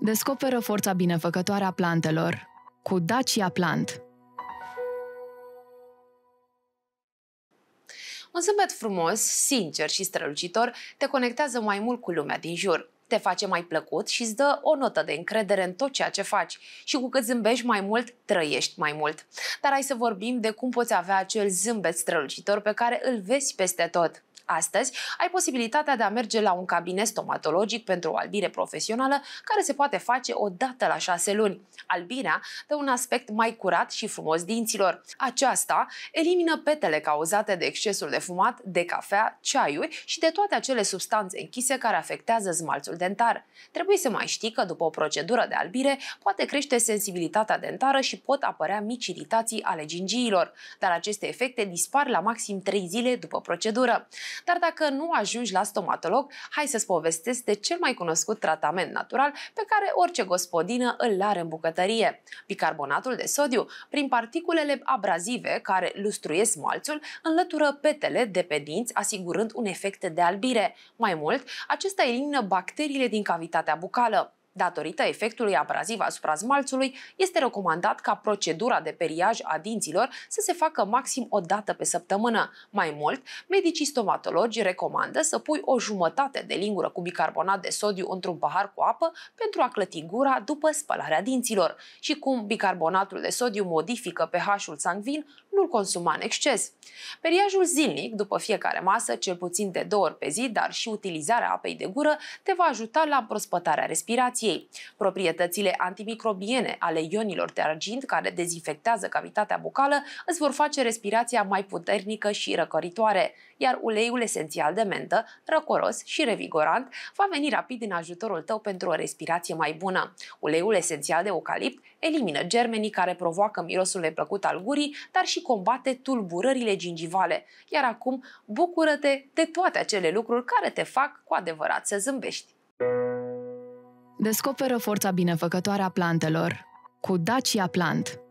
Descoperă forța binefăcătoare a plantelor cu Dacia Plant. Un zâmbet frumos, sincer și strălucitor te conectează mai mult cu lumea din jur te face mai plăcut și îți dă o notă de încredere în tot ceea ce faci. Și cu cât zâmbești mai mult, trăiești mai mult. Dar hai să vorbim de cum poți avea acel zâmbet strălucitor pe care îl vezi peste tot. Astăzi ai posibilitatea de a merge la un cabinet stomatologic pentru o albire profesională care se poate face o dată la șase luni. Albirea dă un aspect mai curat și frumos dinților. Aceasta elimină petele cauzate de excesul de fumat, de cafea, ceaiuri și de toate acele substanțe închise care afectează smalțul dentar. Trebuie să mai știi că după o procedură de albire poate crește sensibilitatea dentară și pot apărea mici iritații ale gingiilor, dar aceste efecte dispar la maxim 3 zile după procedură. Dar dacă nu ajungi la stomatolog, hai să-ți povestesc de cel mai cunoscut tratament natural pe care orice gospodină îl are în bucătărie. Bicarbonatul de sodiu, prin particulele abrazive care lustruiesc malțul, înlătură petele de pe dinți, asigurând un efect de albire. Mai mult, acesta elimină bacteriile din cavitatea bucală. Datorită efectului abraziv asupra smalțului, este recomandat ca procedura de periaj a dinților să se facă maxim o dată pe săptămână. Mai mult, medicii stomatologi recomandă să pui o jumătate de lingură cu bicarbonat de sodiu într-un pahar cu apă pentru a clăti gura după spălarea dinților. Și cum bicarbonatul de sodiu modifică pH-ul sangvin, nu-l consuma în exces. Periajul zilnic, după fiecare masă, cel puțin de două ori pe zi, dar și utilizarea apei de gură, te va ajuta la prospătarea respirației ei. Proprietățile antimicrobiene ale ionilor de argint care dezinfectează cavitatea bucală îți vor face respirația mai puternică și răcoritoare, iar uleiul esențial de mentă, răcoros și revigorant, va veni rapid în ajutorul tău pentru o respirație mai bună. Uleiul esențial de eucalipt elimină germenii care provoacă mirosul neplăcut al gurii, dar și combate tulburările gingivale. Iar acum, bucură-te de toate acele lucruri care te fac cu adevărat să zâmbești. Descoperă forța binefăcătoare a plantelor cu Dacia Plant –